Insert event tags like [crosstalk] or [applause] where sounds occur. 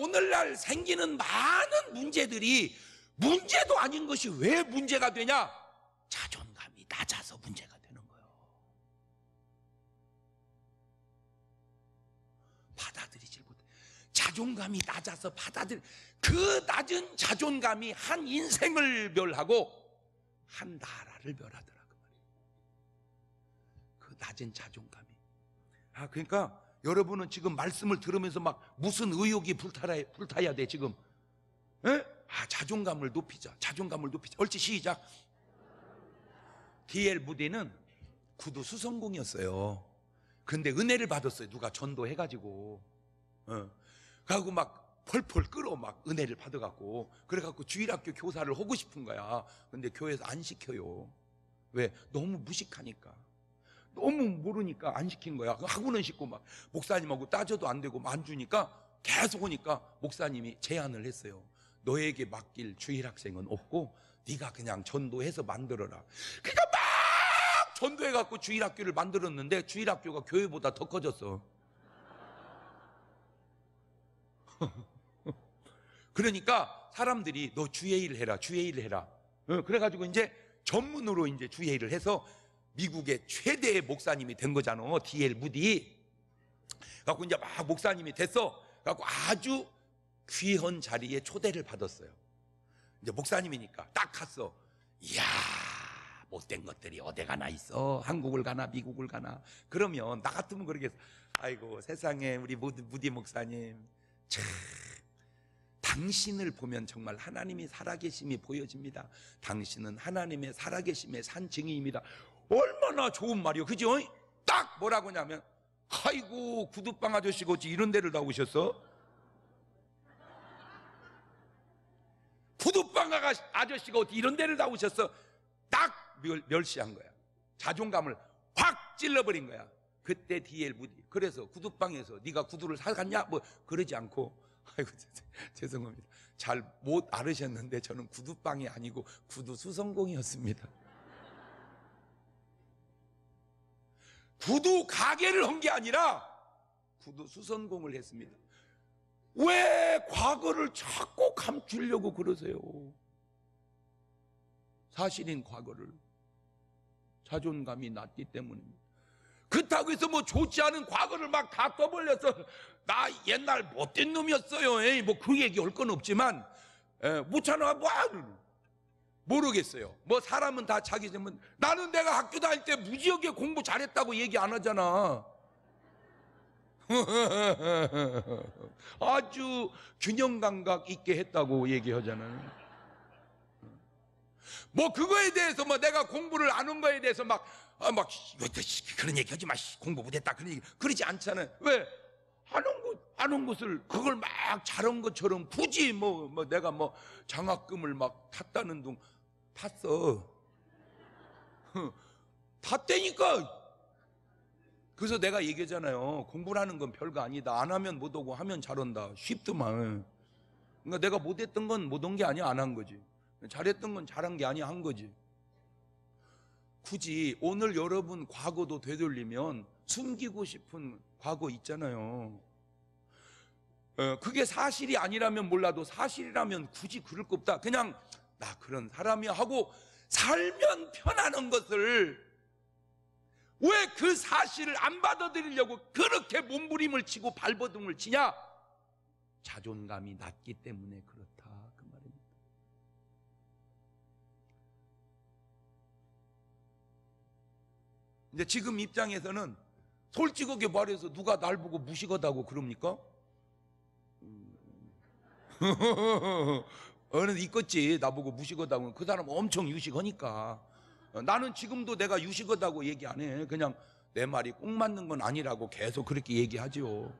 오늘날 생기는 많은 문제들이 문제도 아닌 것이 왜 문제가 되냐? 자존감이 낮아서 문제가 되는 거예요. 받아들이지 못해. 자존감이 낮아서 받아들, 그 낮은 자존감이 한 인생을 멸하고 한 나라를 멸하더라. 그 말이에요. 그 낮은 자존감이. 아, 그러니까 여러분은 지금 말씀을 들으면서 막 무슨 의욕이 불타라, 불타야 돼, 지금. 에? 예? 아, 자존감을 높이자. 자존감을 높이자. 얼치 시작. 디엘 부대는 구두 수성공이었어요. 근데 은혜를 받았어요. 누가 전도해가지고. 어. 그래갖고 막 펄펄 끌어막 은혜를 받아갖고. 그래갖고 주일학교 교사를 하고 싶은 거야. 근데 교회에서 안 시켜요. 왜? 너무 무식하니까. 너무 모르니까 안 시킨 거야. 하고는 시고 막 목사님하고 따져도 안 되고 안 주니까 계속 오니까 목사님이 제안을 했어요. 너에게 맡길 주일 학생은 없고 네가 그냥 전도해서 만들어라. 그러니까 막 전도해 갖고 주일 학교를 만들었는데 주일 학교가 교회보다 더 커졌어. [laughs] 그러니까 사람들이 너 주의 일을 해라, 주의 일을 해라. 어, 그래가지고 이제 전문으로 이제 주의 일을 해서 미국의 최대의 목사님이 된 거잖아. D.L. 무디. 갖고 이제 막 목사님이 됐어. 갖고 아주 귀한 자리에 초대를 받았어요. 이제 목사님이니까 딱 갔어. 이야, 못된 것들이 어디 가나 있어. 한국을 가나 미국을 가나. 그러면 나 같으면 그러겠어. 아이고, 세상에 우리 무디 목사님. 참. 당신을 보면 정말 하나님이 살아계심이 보여집니다. 당신은 하나님의 살아계심의 산증이입니다 얼마나 좋은 말이요. 그죠? 딱 뭐라고 하냐면, 아이고, 구두빵 아저씨가 어찌 이런 데를 나오셨어? 구두빵 아저씨가 어찌 이런 데를 나오셨어? 딱 멸, 시한 거야. 자존감을 확 찔러버린 거야. 그때 DL 무디. 그래서 구두빵에서 네가 구두를 사갔냐? 뭐 그러지 않고 아이고 죄송합니다. 잘 못 알으셨는데 저는 구두빵이 아니고 구두 수성공이었습니다. 구두 가게를 한 게 아니라 구두 수선공을 했습니다. 왜 과거를 자꾸 감추려고 그러세요? 사실인 과거를 자존감이 낮기 때문입니다. 그렇다고 해서 뭐 좋지 않은 과거를 막 다 떠벌려서 나 옛날 못된 놈이었어요. 에이, 뭐 그 얘기 할 건 없지만 에, 못참아 뭐 모르겠어요. 뭐 사람은 다 자기 전문. 나는 내가 학교 다닐 때 무지하게 공부 잘했다고 얘기 안 하잖아. [laughs] 아주 균형 감각 있게 했다고 얘기하잖아요. 뭐 그거에 대해서 뭐 내가 공부를 안 한 거에 대해서 막 아, 막 그런 얘기 하지 마. 공부 못했다 그런 얘기 그러지 않잖아요. 왜? 하는 것, 하는 것을 그걸 막 잘한 것처럼 굳이 뭐, 뭐 내가 뭐 장학금을 막 탔다는 둥 탔어. [laughs] 탔대니까 그래서 내가 얘기하잖아요. 공부라는 건 별거 아니다. 안 하면 못오고 하면 잘온다 쉽더만. 그러니까 내가 못했던 건 못 온 게 아니야. 안 한 거지. 잘했던 건 잘한 게 아니야. 한 거지. 굳이 오늘 여러분 과거도 되돌리면 숨기고 싶은 과거 있잖아요. 어, 그게 사실이 아니라면 몰라도 사실이라면 굳이 그럴 거 없다. 그냥 나 그런 사람이 하고 살면 편하는 것을 왜 그 사실을 안 받아들이려고 그렇게 몸부림을 치고 발버둥을 치냐? 자존감이 낮기 때문에 그렇다 그 말입니다. 근데 지금 입장에서는 솔직하게 말해서 누가 날 보고 무식하다고 그럽니까? 음. [laughs] 어는 있겠지 나보고 무식하다고 그 사람 엄청 유식하니까 어, 나는 지금도 내가 유식하다고 얘기 안 해 그냥 내 말이 꼭 맞는 건 아니라고 계속 그렇게 얘기하죠